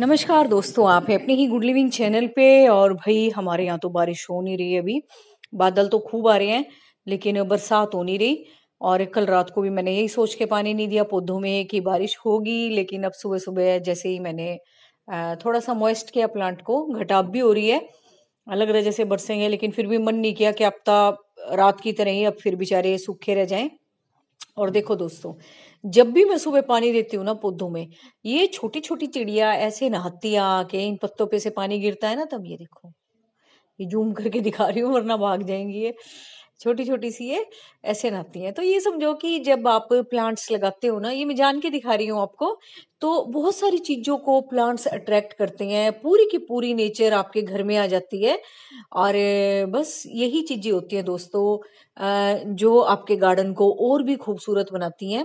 नमस्कार दोस्तों आप है अपने ही गुड लिविंग चैनल पे और भाई हमारे यहाँ तो बारिश हो नहीं रही है अभी बादल तो खूब आ रहे हैं लेकिन बरसात हो नहीं रही और कल रात को भी मैंने यही सोच के पानी नहीं दिया पौधों में कि बारिश होगी लेकिन अब सुबह सुबह जैसे ही मैंने थोड़ा सा मॉइस्ट किया प्लांट को घटाव भी हो रही है अलग अलग जैसे बरसेंगे लेकिन फिर भी मन नहीं किया कि अब तक रात की तरह ही अब फिर बेचारे सूखे रह जाएं और देखो दोस्तों जब भी मैं सुबह पानी देती हूँ ना पौधों में ये छोटी छोटी चिड़िया ऐसे नहाती आके इन पत्तों पे से पानी गिरता है ना तब ये देखो ये जूम करके दिखा रही हूँ वरना भाग जाएंगी ये छोटी छोटी सी ये ऐसे नाती हैं तो ये समझो कि जब आप प्लांट्स लगाते हो ना ये मैं जान के दिखा रही हूँ आपको तो बहुत सारी चीज़ों को प्लांट्स अट्रैक्ट करते हैं पूरी की पूरी नेचर आपके घर में आ जाती है और बस यही चीज़ें होती हैं दोस्तों जो आपके गार्डन को और भी खूबसूरत बनाती हैं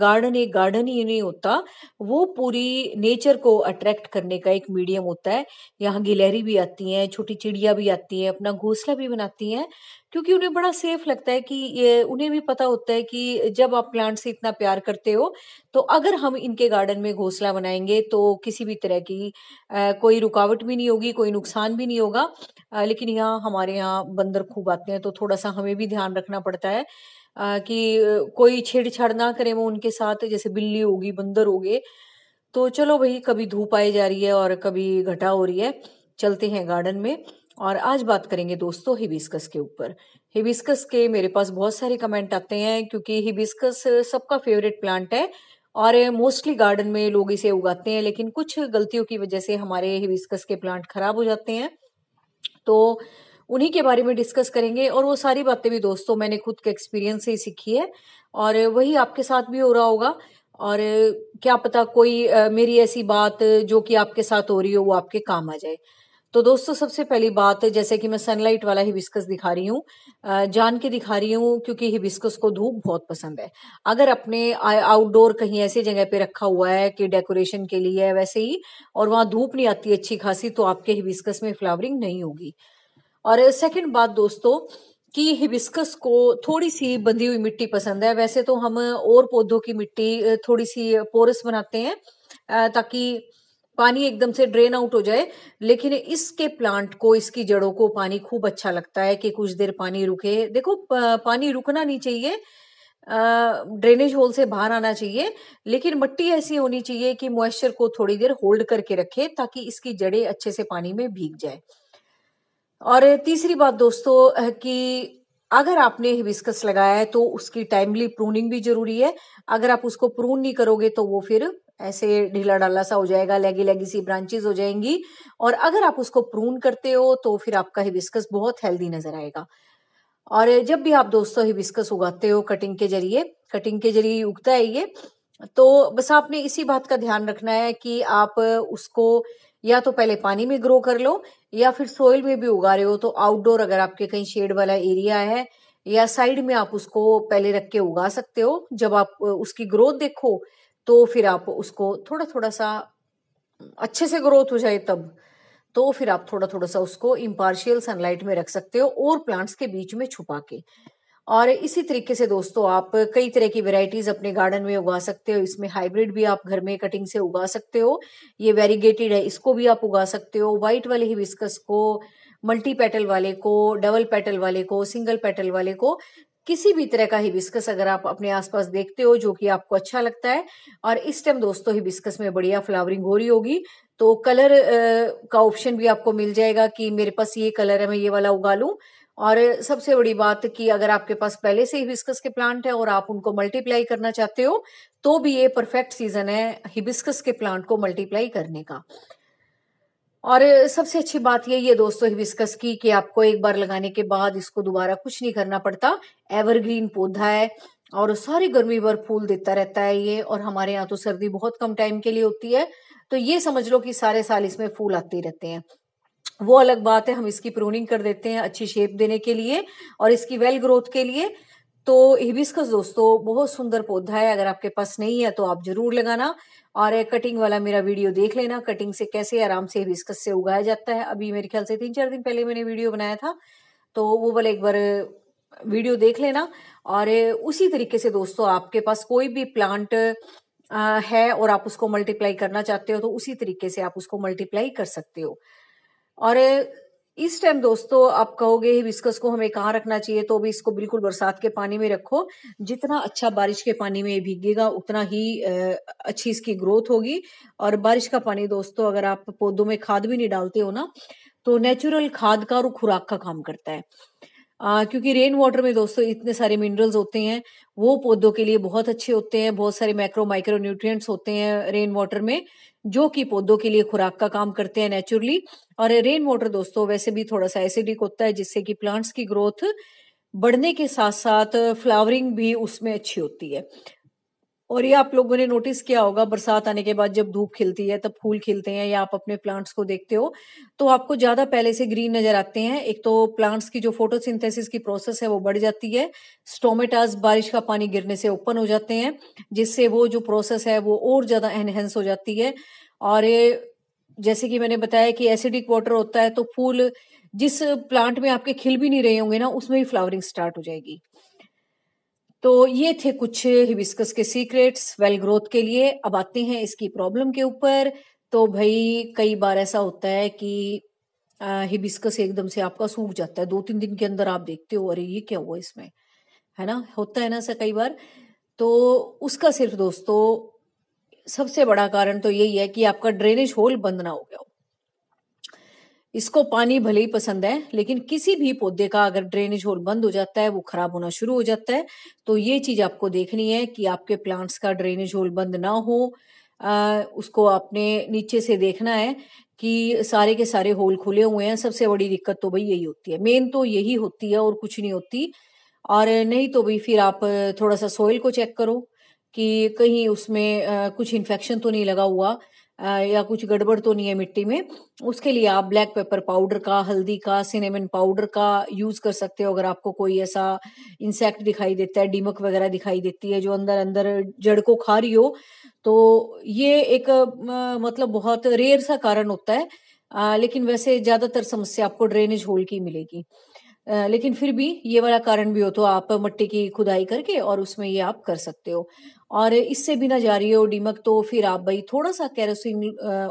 गार्डन एक गार्डन ही नहीं होता वो पूरी नेचर को अट्रैक्ट करने का एक मीडियम होता है यहाँ गिलहरी भी आती हैं छोटी चिड़िया भी आती हैं अपना घोंसला भी बनाती हैं क्योंकि उन्हें बड़ा सेफ लगता है कि ये उन्हें भी पता होता है कि जब आप प्लांट से इतना प्यार करते हो तो अगर हम इनके गार्डन में घोंसला बनाएंगे तो किसी भी तरह की आ, कोई रुकावट भी नहीं होगी कोई नुकसान भी नहीं होगा आ, लेकिन यहाँ हमारे यहाँ बंदर खूब आते हैं तो थोड़ा सा हमें भी ध्यान रखना पड़ता है आ, कि कोई छेड़छाड़ ना करें वो उनके साथ जैसे बिल्ली होगी बंदर हो गए तो चलो भाई कभी धूप आई जा रही है और कभी घटा हो रही है चलते हैं गार्डन में और आज बात करेंगे दोस्तों हिबिस्कस के ऊपर हिबिस्कस के मेरे पास बहुत सारे कमेंट आते हैं क्योंकि हिबिस्कस सबका फेवरेट प्लांट है और मोस्टली गार्डन में लोग इसे उगाते हैं लेकिन कुछ गलतियों की वजह से हमारे हिबिस्कस के प्लांट खराब हो जाते हैं तो उन्हीं के बारे में डिस्कस करेंगे और वो सारी बातें भी दोस्तों मैंने खुद के एक्सपीरियंस से ही सीखी है और वही आपके साथ भी हो रहा होगा और क्या पता कोई मेरी ऐसी बात जो कि आपके साथ हो रही हो वो आपके काम आ जाए तो दोस्तों सबसे पहली बात जैसे कि मैं सनलाइट वाला हिबिस्कस दिखा रही हूँ जान के दिखा रही हूँ क्योंकि हिबिस्कस को धूप बहुत पसंद है अगर अपने आउटडोर कहीं ऐसी जगह पे रखा हुआ है कि डेकोरेशन के लिए है वैसे ही और वहां धूप नहीं आती अच्छी खासी तो आपके हिबिस्कस में फ्लावरिंग नहीं होगी और सेकेंड बात दोस्तों कि हिबिस्कस को थोड़ी सी बंधी हुई मिट्टी पसंद है वैसे तो हम और पौधों की मिट्टी थोड़ी सी पोरस बनाते हैं ताकि पानी एकदम से ड्रेन आउट हो जाए लेकिन इसके प्लांट को इसकी जड़ों को पानी खूब अच्छा लगता है कि कुछ देर पानी रुके देखो पानी रुकना नहीं चाहिए ड्रेनेज होल से बाहर आना चाहिए लेकिन मट्टी ऐसी होनी चाहिए कि मॉइस्चर को थोड़ी देर होल्ड करके रखे ताकि इसकी जड़ें अच्छे से पानी में भीग जाए और तीसरी बात दोस्तों कि अगर आपने हिबिस्कस लगाया है तो उसकी टाइमली प्रूनिंग भी जरूरी है अगर आप उसको प्रून नहीं करोगे तो वो फिर ऐसे ढीला डाला सा हो जाएगा लगी लगी सी ब्रांचेस हो जाएंगी और अगर आप उसको प्रून करते हो तो फिर आपका हिबिस्कस बहुत हेल्दी नजर आएगा और जब भी आप दोस्तों हिबिस्कस उगाते हो कटिंग के जरिए कटिंग के जरिए उगता है ये तो बस आपने इसी बात का ध्यान रखना है कि आप उसको या तो पहले पानी में ग्रो कर लो या फिर सोइल में भी उगा रहे हो तो आउटडोर अगर आपके कहीं शेड वाला एरिया है या साइड में आप उसको पहले रख के उगा सकते हो जब आप उसकी ग्रोथ देखो तो फिर आप उसको थोड़ा थोड़ा सा अच्छे से ग्रोथ हो जाए तब तो फिर आप थोड़ा थोड़ा सा उसको इम्पार्शियल सनलाइट में रख सकते हो और प्लांट्स के बीच में छुपा के और इसी तरीके से दोस्तों आप कई तरह की वेराइटीज अपने गार्डन में उगा सकते हो इसमें हाइब्रिड भी आप घर में कटिंग से उगा सकते हो ये वेरीगेटेड है इसको भी आप उगा सकते हो व्हाइट वाले ही विस्कस को मल्टी पेटल वाले को डबल पेटल वाले को सिंगल पेटल वाले को किसी भी तरह का हिबिस्कस अगर आप अपने आसपास देखते हो जो कि आपको अच्छा लगता है और इस टाइम दोस्तों हिबिस्कस में बढ़िया फ्लावरिंग हो रही होगी तो कलर आ, का ऑप्शन भी आपको मिल जाएगा कि मेरे पास ये कलर है मैं ये वाला उगा लूं और सबसे बड़ी बात कि अगर आपके पास पहले से ही हिबिस्कस के प्लांट है और आप उनको मल्टीप्लाई करना चाहते हो तो भी ये परफेक्ट सीजन है हिबिस्कस के प्लांट को मल्टीप्लाई करने का और सबसे अच्छी बात यही है दोस्तों हिबिस्कस की कि आपको एक बार लगाने के बाद इसको दोबारा कुछ नहीं करना पड़ता एवरग्रीन पौधा है और सारी गर्मी भर फूल देता रहता है ये और हमारे यहाँ तो सर्दी बहुत कम टाइम के लिए होती है तो ये समझ लो कि सारे साल इसमें फूल आते रहते हैं वो अलग बात है हम इसकी प्रूनिंग कर देते हैं अच्छी शेप देने के लिए और इसकी वेल ग्रोथ के लिए तो हिबिस्कस दोस्तों बहुत सुंदर पौधा है अगर आपके पास नहीं है तो आप जरूर लगाना और कटिंग वाला मेरा वीडियो देख लेना कटिंग से कैसे आराम से हिबिस्कस से उगाया जाता है अभी मेरे ख्याल से तीन चार दिन पहले मैंने वीडियो बनाया था तो वो वाले एक बार वीडियो देख लेना और उसी तरीके से दोस्तों आपके पास कोई भी प्लांट है और आप उसको मल्टीप्लाई करना चाहते हो तो उसी तरीके से आप उसको मल्टीप्लाई कर सकते हो और इस टाइम दोस्तों आप कहोगे विस्कस को हमें कहाँ रखना चाहिए तो भी इसको बिल्कुल बरसात के पानी में रखो जितना अच्छा बारिश के पानी में भीगेगा उतना ही अच्छी इसकी ग्रोथ होगी और बारिश का पानी दोस्तों अगर आप पौधों में खाद भी नहीं डालते हो ना तो नेचुरल खाद का और खुराक का काम करता है आ, क्योंकि रेन वाटर में दोस्तों इतने सारे मिनरल्स होते हैं वो पौधों के लिए बहुत अच्छे होते हैं बहुत सारे माइक्रो माइक्रो न्यूट्रिएंट्स होते हैं रेन वाटर में जो कि पौधों के लिए खुराक का काम करते हैं नेचुरली और रेन वाटर दोस्तों वैसे भी थोड़ा सा एसिडिक होता है जिससे कि प्लांट्स की ग्रोथ बढ़ने के साथ साथ फ्लावरिंग भी उसमें अच्छी होती है और ये आप लोगों ने नोटिस किया होगा बरसात आने के बाद जब धूप खिलती है तब फूल खिलते हैं या आप अपने प्लांट्स को देखते हो तो आपको ज्यादा पहले से ग्रीन नजर आते हैं एक तो प्लांट्स की जो फोटोसिंथेसिस की प्रोसेस है वो बढ़ जाती है स्टोमेटास बारिश का पानी गिरने से ओपन हो जाते हैं जिससे वो जो प्रोसेस है वो और ज्यादा एनहेंस हो जाती है और ये जैसे कि मैंने बताया कि एसिडिक वाटर होता है तो फूल जिस प्लांट में आपके खिल भी नहीं रहे होंगे ना उसमें भी फ्लावरिंग स्टार्ट हो जाएगी तो ये थे कुछ हिबिस्कस के सीक्रेट्स वेल ग्रोथ के लिए अब आते हैं इसकी प्रॉब्लम के ऊपर तो भाई कई बार ऐसा होता है कि हिबिस्कस एकदम से आपका सूख जाता है दो तीन दिन के अंदर आप देखते हो अरे ये क्या हुआ इसमें है ना होता है ना ऐसा कई बार तो उसका सिर्फ दोस्तों सबसे बड़ा कारण तो यही है कि आपका ड्रेनेज होल बंद ना हो गया हो इसको पानी भले ही पसंद है लेकिन किसी भी पौधे का अगर ड्रेनेज होल बंद हो जाता है वो खराब होना शुरू हो जाता है तो ये चीज आपको देखनी है कि आपके प्लांट्स का ड्रेनेज होल बंद ना हो आ, उसको आपने नीचे से देखना है कि सारे के सारे होल खुले हुए हैं सबसे बड़ी दिक्कत तो भाई यही होती है मेन तो यही होती है और कुछ नहीं होती और नहीं तो भाई फिर आप थोड़ा सा सोयल को चेक करो कि कहीं उसमें कुछ इन्फेक्शन तो नहीं लगा हुआ या कुछ गड़बड़ तो नहीं है मिट्टी में उसके लिए आप ब्लैक पेपर पाउडर का हल्दी का सिनेमन पाउडर का यूज कर सकते हो अगर आपको कोई ऐसा इंसेक्ट दिखाई देता है डिमक वगैरह दिखाई देती है जो अंदर अंदर जड़ को खा रही हो तो ये एक मतलब बहुत रेयर सा कारण होता है आ, लेकिन वैसे ज्यादातर समस्या आपको ड्रेनेज होल की मिलेगी लेकिन फिर भी ये वाला कारण भी हो तो आप मट्टी की खुदाई करके और उसमें ये आप कर सकते हो और इससे भी ना जारी हो डीमक तो फिर आप भाई थोड़ा सा कैरोसिन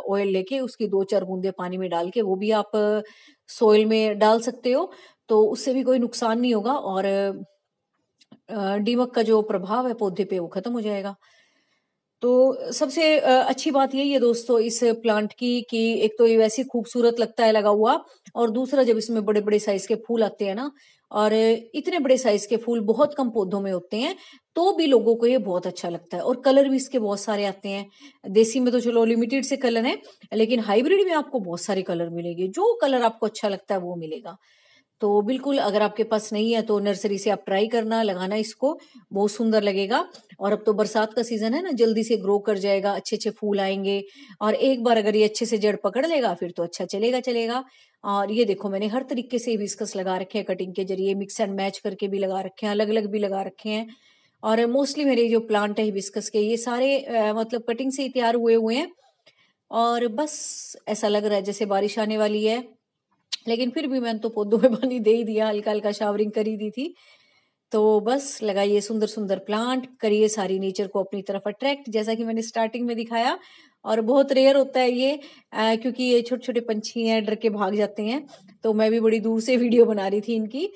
ऑयल लेके उसकी दो चार बूंदे पानी में डाल के वो भी आप सोयल में डाल सकते हो तो उससे भी कोई नुकसान नहीं होगा और डीमक का जो प्रभाव है पौधे पे वो खत्म हो जाएगा तो सबसे अच्छी बात यही है दोस्तों इस प्लांट की कि एक तो ये वैसे खूबसूरत लगता है लगा हुआ और दूसरा जब इसमें बड़े बड़े साइज के फूल आते हैं ना और इतने बड़े साइज के फूल बहुत कम पौधों में होते हैं तो भी लोगों को ये बहुत अच्छा लगता है और कलर भी इसके बहुत सारे आते हैं देसी में तो चलो लिमिटेड से कलर है लेकिन हाइब्रिड में आपको बहुत सारे कलर मिलेंगे जो कलर आपको अच्छा लगता है वो मिलेगा तो बिल्कुल अगर आपके पास नहीं है तो नर्सरी से आप ट्राई करना लगाना इसको बहुत सुंदर लगेगा और अब तो बरसात का सीजन है ना जल्दी से ग्रो कर जाएगा अच्छे अच्छे फूल आएंगे और एक बार अगर ये अच्छे से जड़ पकड़ लेगा फिर तो अच्छा चलेगा चलेगा और ये देखो मैंने हर तरीके से विस्कस लगा रखे हैं कटिंग के जरिए मिक्स एंड मैच करके भी लगा रखे हैं अलग अलग भी लगा रखे हैं और मोस्टली मेरे जो प्लांट है विस्कस के ये सारे मतलब कटिंग से ही तैयार हुए हुए हैं और बस ऐसा लग रहा है जैसे बारिश आने वाली है लेकिन फिर भी मैंने तो पौधों में पानी दे ही दिया हल्का हल्का शावरिंग कर ही दी थी तो बस लगाइए सुंदर सुंदर प्लांट करिए सारी नेचर को अपनी तरफ अट्रैक्ट जैसा कि मैंने स्टार्टिंग में दिखाया और बहुत रेयर होता है ये आ, क्योंकि ये छोटे छोटे पंछी हैं डर के भाग जाते हैं तो मैं भी बड़ी दूर से वीडियो बना रही थी इनकी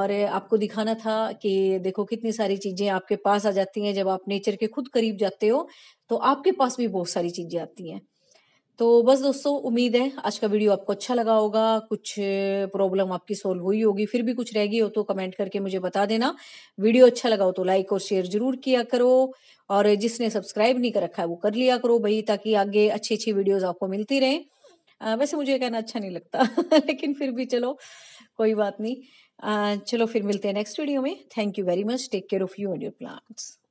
और आपको दिखाना था कि देखो कितनी सारी चीजें आपके पास आ जाती हैं जब आप नेचर के खुद करीब जाते हो तो आपके पास भी बहुत सारी चीजें आती हैं तो बस दोस्तों उम्मीद है आज का वीडियो आपको अच्छा लगा होगा कुछ प्रॉब्लम आपकी सोल्व हुई होगी फिर भी कुछ रह गई हो तो कमेंट करके मुझे बता देना वीडियो अच्छा लगा हो तो लाइक और शेयर जरूर किया करो और जिसने सब्सक्राइब नहीं कर रखा है वो कर लिया करो भाई ताकि आगे अच्छी अच्छी वीडियोज आपको मिलती रहे आ, वैसे मुझे कहना अच्छा नहीं लगता लेकिन फिर भी चलो कोई बात नहीं आ, चलो फिर मिलते हैं नेक्स्ट वीडियो में thank you very much take care of you and your plants